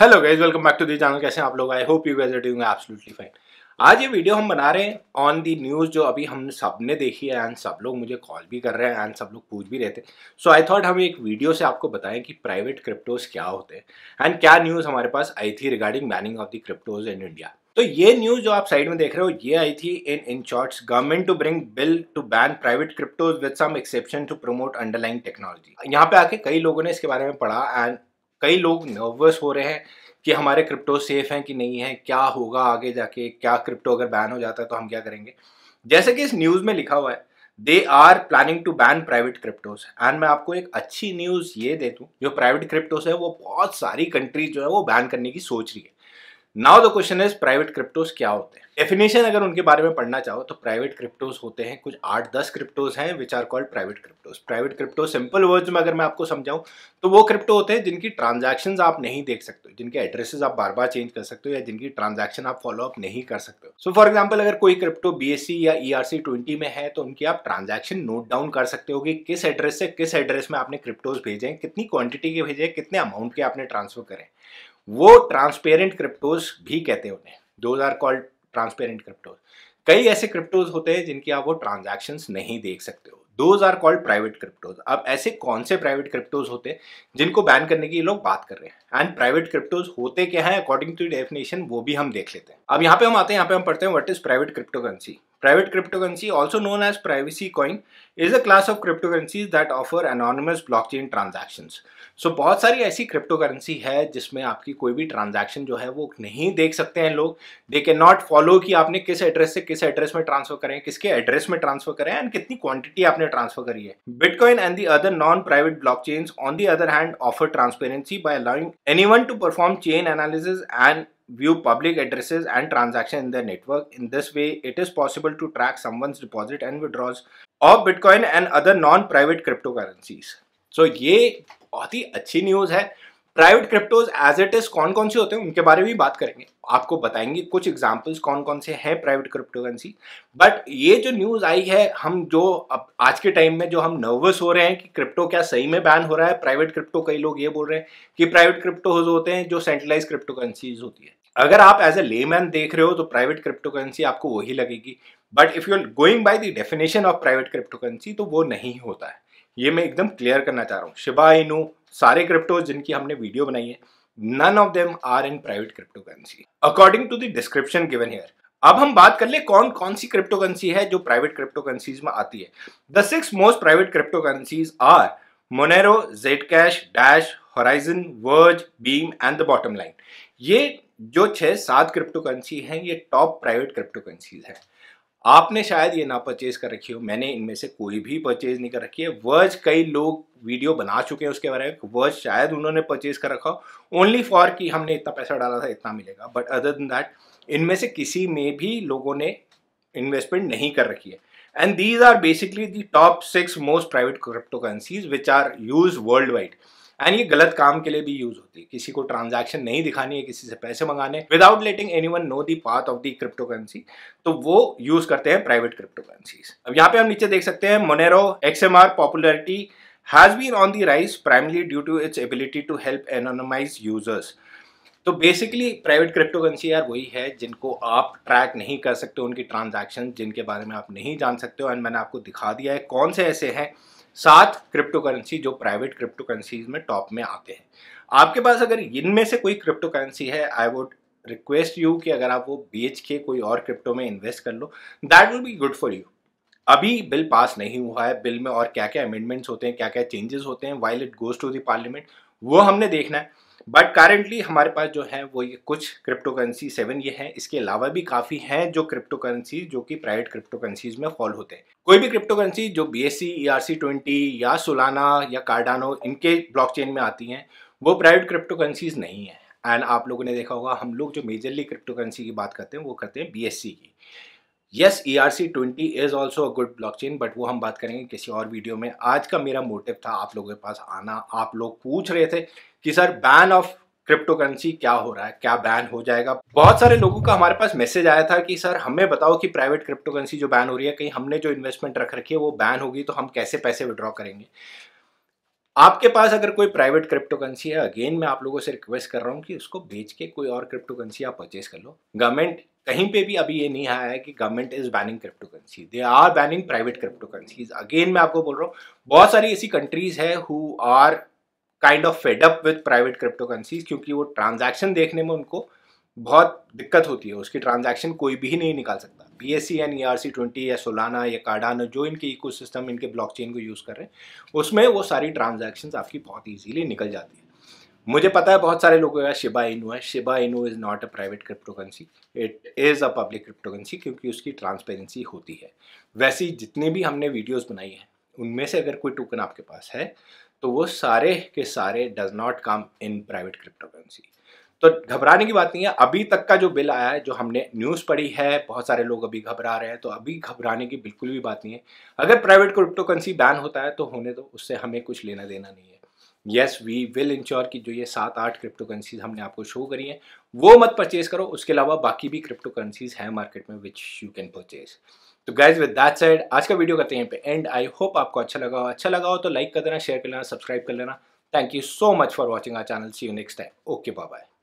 Hello guys welcome back to the channel कैसे आप लोग I hope you are doing absolutely fine आज ये वीडियो हम बना रहे हैं ऑन दी न्यूज़ जो अभी हम सब ने देखी है एंड सब लोग मुझे कॉल भी कर रहे हैं एंड सब लोग पूछ भी रहे थे सो आई थॉट हम एक वीडियो से आपको बताएं कि प्राइवेट क्रिप्टोज क्या होते हैं एंड क्या न्यूज़ हमारे पास आई थी regarding banning of the cryptos in India तो ये न्यूज़ जो आप साइड में देख रहे हो ये आई थी in Inshorts government to bring bill to ban private cryptos with some exception to promote underline technology यहाँ पे आके कई लोगों ने इसके बारे में पढ़ा एंड कई लोग नर्वस हो रहे हैं कि हमारे क्रिप्टो सेफ हैं कि नहीं है क्या होगा आगे जाके क्या क्रिप्टो अगर बैन हो जाता है तो हम क्या करेंगे जैसे कि इस न्यूज़ में लिखा हुआ है they are planning to ban private cryptos and मैं आपको एक अच्छी न्यूज़ ये दे दूँ जो प्राइवेट क्रिप्टोज है वो बहुत सारी कंट्रीज जो है वो बैन करने की सोच रही है now the question is private cryptos क्या होते हैं डेफिनेशन अगर उनके बारे में पढ़ना चाहो तो प्राइवेट क्रिप्टोज होते हैं कुछ आठ दस क्रिप्टोज हैं which are called private cryptos private crypto simple words में अगर मैं आपको समझाऊं तो वो क्रिप्टो होते हैं जिनकी ट्रांजेक्शन आप नहीं देख सकते जिनके एड्रेसेस आप बार बार चेंज कर सकते हो या जिनकी ट्रांजेक्शन आप फॉलो अप नहीं कर सकते हो सो फॉर एग्जाम्पल अगर कोई क्रिप्टो बी या ई e आर में है तो उनकी आप ट्रांजेक्शन नोट डाउन कर सकते हो कि किस एड्रेस से किस एड्रेस में आपने क्रिप्टोज भेजे कितनी क्वांटिटी के भेजे कितने अमाउंट के आपने ट्रांसफर करें वो ट्रांसपेरेंट क्रिप्टोज भी कहते हैं उन्हें those are called transparent cryptos कई ऐसे क्रिप्टोज होते हैं जिनकी आप वो ट्रांजेक्शन नहीं देख सकते हो those are called private cryptos अब ऐसे कौन से प्राइवेट क्रिप्टोज होते हैं जिनको बैन करने की लोग बात कर रहे हैं एंड प्राइवेट क्रिप्टोज होते क्या है अकॉर्डिंग टू डेफिनेशन वो भी हम देख लेते हैं अब यहाँ पे हम आते हैं यहाँ पे हम पढ़ते हैं what is private crypto currency Private cryptocurrency, also known as privacy coin, is a class of cryptocurrencies that offer anonymous blockchain transactions. So बहुत सारी ऐसी cryptocurrency है जिसमें आपकी कोई भी transaction जो है वो नहीं देख सकते हैं लोग दे कैन नॉट फॉलो कि आपने किस एड्रेस से किस एड्रेस में ट्रांसफर करें किसके एड्रेस में ट्रांसफर करें एंड कितनी क्वांटिटी आपने ट्रांसफर करी है bitcoin and the other non private blockchains on the other hand offer transparency by allowing anyone to perform chain analysis and view public addresses and transaction in their network. In this way, it is possible to track someone's deposit and withdrawals of Bitcoin and other non-private cryptocurrencies. So ये बहुत ही अच्छी news है private cryptos as it is कौन कौन से होते हैं उनके बारे में भी बात करेंगे आपको बताएंगे कुछ एग्जाम्पल्स कौन कौन से हैं प्राइवेट क्रिप्टो करेंसी बट ये जो न्यूज़ आई है हम जो अब आज के टाइम में जो हम नर्वस हो रहे हैं कि क्रिप्टो क्या सही में बैन हो रहा है प्राइवेट क्रिप्टो कई लोग ये बोल रहे हैं कि प्राइवेट क्रिप्टोज होते हैं जो सेंट्रलाइज क्रिप्टो करेंसीज होती है अगर आप एज ए लेमैन देख रहे हो तो प्राइवेट क्रिप्टो करेंसी आपको वही लगेगी but if you are going by the definition of private crypto currency तो वो नहीं होता है ये मैं एकदम क्लियर करना चाह रहा हूँ शिबा इनू सारे क्रिप्टो जिनकी हमने वीडियो बनाई है none of them are in private crypto currency according to the description given here अब हम बात कर ले कौन कौन सी क्रिप्टो करेंसी है जो प्राइवेट क्रिप्टो करेंसीज में आती है the six most private crypto currencies are Monero Zcash Dash Horizen Verge Beam and the bottom line ये जो छः सात क्रिप्टो करेंसी हैं ये टॉप प्राइवेट क्रिप्टो करेंसीज हैं आपने शायद ये ना परचेज कर रखी हो मैंने इनमें से कोई भी परचेज नहीं कर रखी है वर्ज कई लोग वीडियो बना चुके हैं उसके बारे में वर्ज शायद उन्होंने परचेज कर रखा हो ओनली फॉर कि हमने इतना पैसा डाला था इतना मिलेगा बट अदर देन दैट इनमें से किसी में भी लोगों ने इन्वेस्टमेंट नहीं कर रखी है and these are basically the top six most private crypto currencies which are use world wide एंड ये गलत काम के लिए भी यूज होती है किसी को ट्रांजैक्शन नहीं दिखानी है किसी से पैसे मंगाने without letting any one know the path of the crypto currency तो वो यूज करते हैं प्राइवेट क्रिप्टो करेंसीज अब यहाँ पे हम नीचे देख सकते हैं Monero XMR popularity has been on the rise primarily due to its ability to help anonymize users तो बेसिकली प्राइवेट क्रिप्टो करेंसी यार वही है जिनको आप ट्रैक नहीं कर सकते उनकी ट्रांजैक्शन जिनके बारे में आप नहीं जान सकते हो एंड मैंने आपको दिखा दिया है कौन से ऐसे हैं सात क्रिप्टो करेंसी जो प्राइवेट क्रिप्टो करेंसीज में टॉप में आते हैं आपके पास अगर इनमें से कोई क्रिप्टो करेंसी है आई वुड रिक्वेस्ट यू कि अगर आप वो बेच के कोई और क्रिप्टो में इन्वेस्ट कर लो that will be good for you अभी बिल पास नहीं हुआ है बिल में और क्या क्या अमेंडमेंट्स होते हैं क्या क्या चेंजेस होते हैं while it goes to the parliament वो हमने देखना है बट करेंटली हमारे पास जो है वो ये कुछ क्रिप्टो करेंसी सेवन ये है इसके अलावा भी काफ़ी हैं जो क्रिप्टो करेंसी जो कि प्राइवेट क्रिप्टो करेंसीज में फॉल होते हैं कोई भी क्रिप्टो करेंसी जो बी एस सी ट्वेंटी या सोलाना या कार्डानो इनके ब्लॉकचेन में आती हैं वो प्राइवेट क्रिप्टो करेंसीज नहीं है एंड आप लोगों ने देखा होगा हम लोग जो मेजरली क्रिप्टो करेंसी की बात करते हैं वो करते हैं बी की yes E R C twenty is also a good blockchain but वो हम बात करेंगे किसी और वीडियो में आज का मेरा मोटिव था आप लोगों के पास आना आप लोग पूछ रहे थे कि sir ban of crypto currency क्या हो रहा है क्या बैन हो जाएगा बहुत सारे लोगों का हमारे पास मैसेज आया था कि सर हमें बताओ कि प्राइवेट क्रिप्टो करेंसी जो बैन हो रही है कहीं हमने जो इन्वेस्टमेंट रख रखी है वो बैन होगी तो हम कैसे पैसे विड्रॉ करेंगे आपके पास अगर कोई प्राइवेट क्रिप्टो करेंसी है अगेन मैं आप लोगों से रिक्वेस्ट कर रहा हूँ कि उसको बेच के कोई और क्रिप्टो करेंसी आप परचेज कर लो गवर्नमेंट कहीं पे भी अभी ये नहीं आया है कि government is banning crypto currency they are banning private crypto currencies again मैं आपको बोल रहा हूँ बहुत सारी ऐसी कंट्रीज है who are kind of fed up with private crypto currencies क्योंकि वो ट्रांजेक्शन देखने में उनको बहुत दिक्कत होती है उसकी ट्रांजेक्शन कोई भी नहीं निकाल सकता B S C N E R C twenty या सोलाना या कार्डाना जो इनके इको सिस्टम इनके चेन को यूज़ कर रहे हैं उसमें वो सारी ट्रांजेक्शन आपकी बहुत ईजीली निकल जाती है मुझे पता है बहुत सारे लोगों का शिबा इनू है Shiba Inu is not a private cryptocurrency it is a public cryptocurrency क्योंकि उसकी ट्रांसपेरेंसी होती है वैसी जितनी भी हमने वीडियोस बनाई हैं उनमें से अगर कोई टोकन आपके पास है तो वो सारे के सारे does not come in private cryptocurrency तो घबराने की बात नहीं है अभी तक का जो बिल आया है जो हमने न्यूज़ पढ़ी है बहुत सारे लोग अभी घबरा रहे हैं तो अभी घबराने की बिल्कुल भी बात नहीं है अगर प्राइवेट क्रिप्टो करेंसी बैन होता है तो होने दो उससे हमें कुछ लेना देना नहीं है येस वी विल इंश्योर कि जो ये सात आठ क्रिप्टो करेंसीज हमने आपको शो करी हैं वो मत परचेज करो उसके अलावा बाकी भी क्रिप्टो करेंसीज हैं मार्केट में विच यू कैन परचेज तो गाइज विद दैट साइड आज का वीडियो करते हैं पे एंड आई होप आपको अच्छा लगा हो अच्छा लगा हो तो लाइक कर देना शेयर कर लेना सब्सक्राइब कर लेना thank you so much for watching our channel see you next time okay bye